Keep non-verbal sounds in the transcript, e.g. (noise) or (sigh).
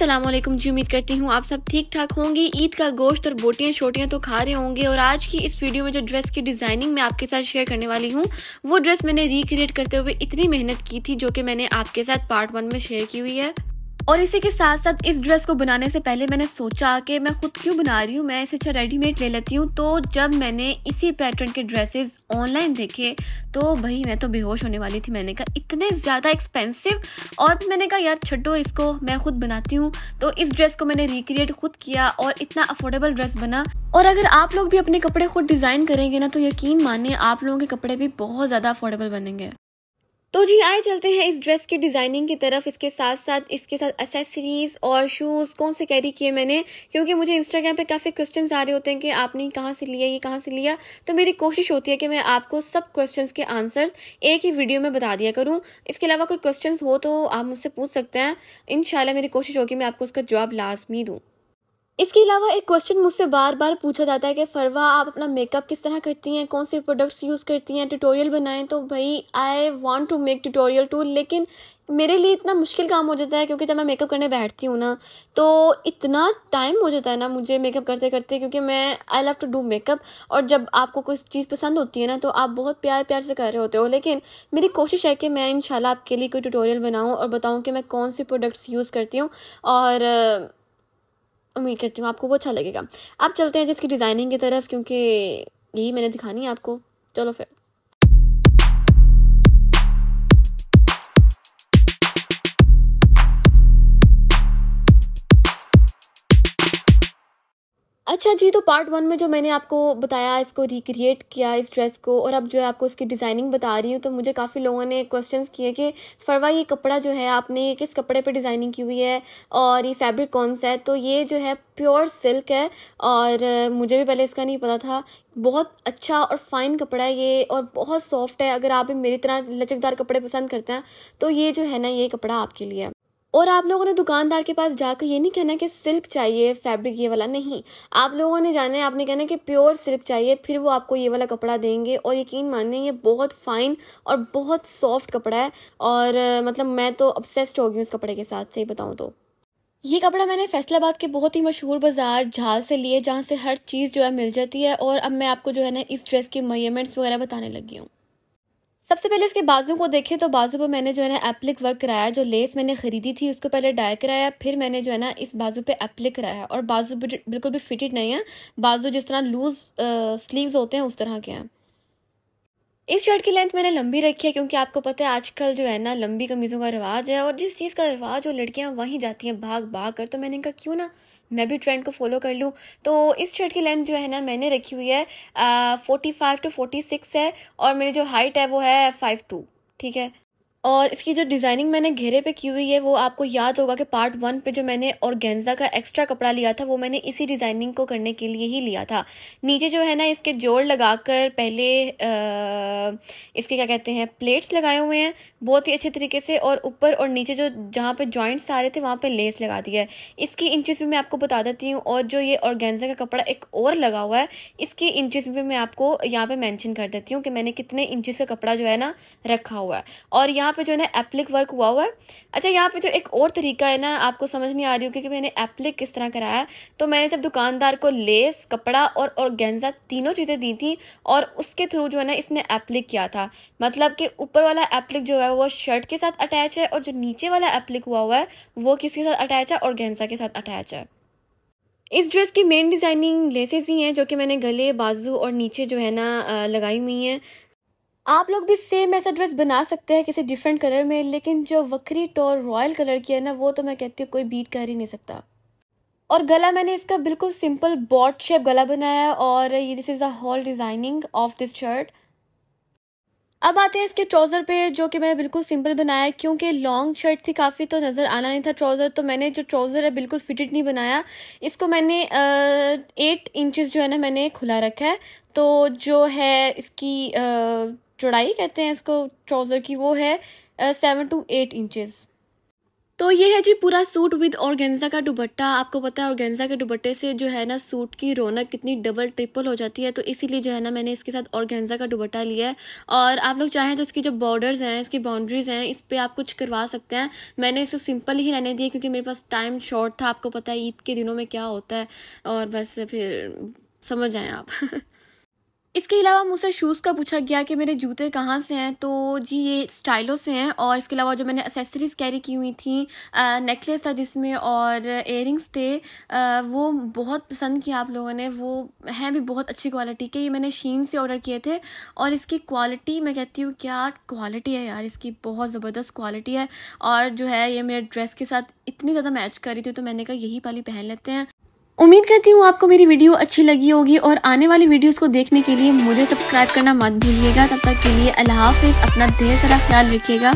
अस्सलाम वालेकुम जी उम्मीद करती हूँ आप सब ठीक ठाक होंगे ईद का गोश्त और बोटियाँ छोटियाँ तो खा रहे होंगे और आज की इस वीडियो में जो ड्रेस की डिज़ाइनिंग मैं आपके साथ शेयर करने वाली हूँ वो ड्रेस मैंने रिक्रिएट करते हुए इतनी मेहनत की थी जो कि मैंने आपके साथ पार्ट वन में शेयर की हुई है और इसी के साथ साथ इस ड्रेस को बनाने से पहले मैंने सोचा कि मैं खुद क्यों बना रही हूँ मैं इसे अच्छा रेडीमेड ले लेती हूँ तो जब मैंने इसी पैटर्न के ड्रेसेस ऑनलाइन देखे तो भाई मैं तो बेहोश होने वाली थी मैंने कहा इतने ज़्यादा एक्सपेंसिव और मैंने कहा यार छटो इसको मैं खुद बनाती हूँ तो इस ड्रेस को मैंने रिक्रिएट खुद किया और इतना अफोर्डेबल ड्रेस बना और अगर आप लोग भी अपने कपड़े खुद डिज़ाइन करेंगे ना तो यकीन माने आप लोगों के कपड़े भी बहुत ज़्यादा अफोर्डेबल बनेंगे तो जी आए चलते हैं इस ड्रेस के डिज़ाइनिंग की तरफ इसके साथ साथ इसके साथ एसेसरीज और शूज़ कौन से कैरी किए मैंने क्योंकि मुझे इंस्टाग्राम पे काफ़ी क्वेश्चंस आ रहे होते हैं कि आपने कहाँ से लिया ये कहाँ से लिया तो मेरी कोशिश होती है कि मैं आपको सब क्वेश्चंस के आंसर्स एक ही वीडियो में बता दिया करूँ इसके अलावा कोई क्वेश्चन हो तो आप मुझसे पूछ सकते हैं इन मेरी कोशिश होगी मैं आपको उसका जवाब लाजमी दूँ इसके अलावा एक क्वेश्चन मुझसे बार बार पूछा जाता है कि फरवा आप अपना मेकअप किस तरह करती हैं कौन से प्रोडक्ट्स यूज़ करती हैं ट्यूटोरियल बनाएं तो भाई I want to make tutorial too लेकिन मेरे लिए इतना मुश्किल काम हो जाता है क्योंकि जब मैं मेकअप करने बैठती हूँ ना तो इतना टाइम हो जाता है ना मुझे मेकअप करते करते क्योंकि मैं I love to do makeup और जब आपको कोई चीज़ पसंद होती है ना तो आप बहुत प्यार प्यार से कर रहे होते हो लेकिन मेरी कोशिश है कि मैं इन आपके लिए कोई ट्यूटोरियल बनाऊँ और बताऊँ कि मैं कौन से प्रोडक्ट्स यूज़ करती हूँ और उम्मीद करती हूँ आपको वो अच्छा लगेगा अब चलते हैं जिसकी डिज़ाइनिंग की तरफ क्योंकि यही मैंने दिखानी है आपको चलो फिर अच्छा जी तो पार्ट वन में जो मैंने आपको बताया इसको रिक्रिएट किया इस ड्रेस को और अब जो है आपको इसकी डिज़ाइनिंग बता रही हूँ तो मुझे काफ़ी लोगों ने क्वेश्चंस किए कि फरवा ये कपड़ा जो है आपने किस कपड़े पे डिज़ाइनिंग की हुई है और ये फैब्रिक कौन सा है तो ये जो है प्योर सिल्क है और मुझे भी पहले इसका नहीं पता था बहुत अच्छा और फाइन कपड़ा है ये और बहुत सॉफ्ट है अगर आप मेरी तरह लचकदार कपड़े पसंद करते हैं तो ये जो है ना ये कपड़ा आपके लिए और आप लोगों ने दुकानदार के पास जाकर ये नहीं कहना कि सिल्क चाहिए फैब्रिक ये वाला नहीं आप लोगों ने जाना है आपने कहना कि प्योर सिल्क चाहिए फिर वो आपको ये वाला कपड़ा देंगे और यकीन मानिए ये बहुत फ़ाइन और बहुत सॉफ्ट कपड़ा है और मतलब मैं तो अपसेस्ड हो गई उस कपड़े के साथ सही बताऊँ तो ये कपड़ा मैंने फैसलाबाद के बहुत ही मशहूर बाज़ार झाल से लिए जहाँ से हर चीज़ जो है मिल जाती है और अब मैं आपको जो है ना इस ड्रेस की मयमेंट्स वगैरह बताने लगी हूँ सबसे पहले इसके बाजू को देखें तो बाजू पर मैंने जो है ना एप्लिक वर्क कराया जो लेस मैंने खरीदी थी उसको पहले डाई कराया फिर मैंने जो है ना इस बाजू पे एप्लिक कराया और बाजू बिल्कुल भी फिटेड नहीं है बाजू जिस तरह लूज स्लीव्स होते हैं उस तरह के हैं इस शर्ट की लेंथ मैंने लंबी रखी है क्योंकि आपको पता है आजकल जो है ना लंबी कमीज़ों का रिवाज है और जिस चीज़ का रिवाज हो लड़कियाँ वहीं जाती हैं भाग भाग कर तो मैंने कहा क्यों ना मैं भी ट्रेंड को फॉलो कर लूँ तो इस शर्ट की लेंथ जो है ना मैंने रखी हुई है forty five to forty six है और मेरी जो हाइट है वो है फाइव टू ठीक है और इसकी जो डिज़ाइनिंग मैंने घेरे पे की हुई है वो आपको याद होगा कि पार्ट वन पे जो मैंने ऑर्गेन्जा का एक्स्ट्रा कपड़ा लिया था वो मैंने इसी डिज़ाइनिंग को करने के लिए ही लिया था नीचे जो है ना इसके जोड़ लगाकर पहले आ, इसके क्या कहते हैं प्लेट्स लगाए हुए हैं बहुत ही अच्छे तरीके से और ऊपर और नीचे जो जहाँ पर जॉइंट्स आ रहे थे वहाँ पर लेस लगा दी है इसकी इंचज़ भी मैं आपको बता देती हूँ और जो ये ऑर्गेन्जा का कपड़ा एक और लगा हुआ है इसकी इंचज़ भी मैं आपको यहाँ पर मैंशन कर देती हूँ कि मैंने कितने इंचज़ का कपड़ा जो है ना रखा हुआ है और यहाँ यहाँ पे जो है ना एप्लिक वर्क हुआ हुआ है अच्छा यहाँ पे जो एक और तरीका है ना आपको समझ नहीं आ रही होगी कि मैंने एप्लिक किस तरह कराया तो मैंने जब दुकानदार को लेस कपड़ा और ऑर्गेन्जा तीनों चीज़ें दी थी और उसके थ्रू जो है ना इसने एप्लिक किया था मतलब कि ऊपर वाला एप्लिक जो है वो शर्ट के साथ अटैच है और जो नीचे वाला एप्लिक हुआ हुआ है वो किसके साथ अटैच है और गेंजा के साथ अटैच है इस ड्रेस की मेन डिज़ाइनिंग लेसेस ही हैं जो कि मैंने गले बाजू और नीचे जो है ना लगाई हुई हैं आप लोग भी सेम ऐसा ड्रेस बना सकते हैं किसी डिफरेंट कलर में लेकिन जो वक्री टोर रॉयल कलर की है ना वो तो मैं कहती हूँ कोई बीट कर ही नहीं सकता और गला मैंने इसका बिल्कुल सिंपल बॉट शेप गला बनाया है और ये this is a whole designing of this shirt अब आते हैं इसके ट्राउज़र पे जो कि मैंने बिल्कुल सिंपल बनाया क्योंकि लॉन्ग शर्ट थी काफ़ी तो नज़र आना नहीं था ट्राउज़र तो मैंने जो ट्राउज़र है बिल्कुल फिटेड नहीं बनाया इसको मैंने एट इंचज़ जो है ना मैंने खुला रखा है तो जो है इसकी आ, चौड़ाई कहते हैं इसको ट्राउज़र की वो है सेवन टू एट इंचज़ तो ये है जी पूरा सूट विद ऑर्गेन्जा का दुबट्टा आपको पता है ऑर्गेन्जा के दुबट्टे से जो है ना सूट की रौनक कितनी डबल ट्रिपल हो जाती है तो इसीलिए जो है ना मैंने इसके साथ ऑर्गेन्जा का दुबट्टा लिया है और आप लोग चाहें तो इसकी जो बॉर्डर्स हैं इसकी बाउंड्रीज हैं इस पर आप कुछ करवा सकते हैं मैंने इसको सिंपल ही रहने दिया क्योंकि मेरे पास टाइम शॉर्ट था आपको पता है ईद के दिनों में क्या होता है और बस फिर समझ आएँ आप (laughs) इसके अलावा मुझसे शूज़ का पूछा गया कि मेरे जूते कहाँ से हैं तो जी ये स्टाइलो से हैं और इसके अलावा जो मैंने एसेसरीज़ कैरी की हुई थी नेकलेस था जिसमें और एयरिंग्स थे आ, वो बहुत पसंद किया आप लोगों ने वो हैं भी बहुत अच्छी क्वालिटी के ये मैंने शीन से ऑर्डर किए थे और इसकी क्वालिटी मैं कहती हूँ क्या क्वालिटी है यार इसकी बहुत ज़बरदस्त क्वालिटी है और जो है ये मेरे ड्रेस के साथ इतनी ज़्यादा मैच कर रही थी तो मैंने कहा यही पाली पहन लेते हैं उम्मीद करती हूँ आपको मेरी वीडियो अच्छी लगी होगी और आने वाली वीडियोस को देखने के लिए मुझे सब्सक्राइब करना मत भूलिएगा तब तक के लिए अल्लाह हाफिज़ अपना ढेर सारा ख्याल रखिएगा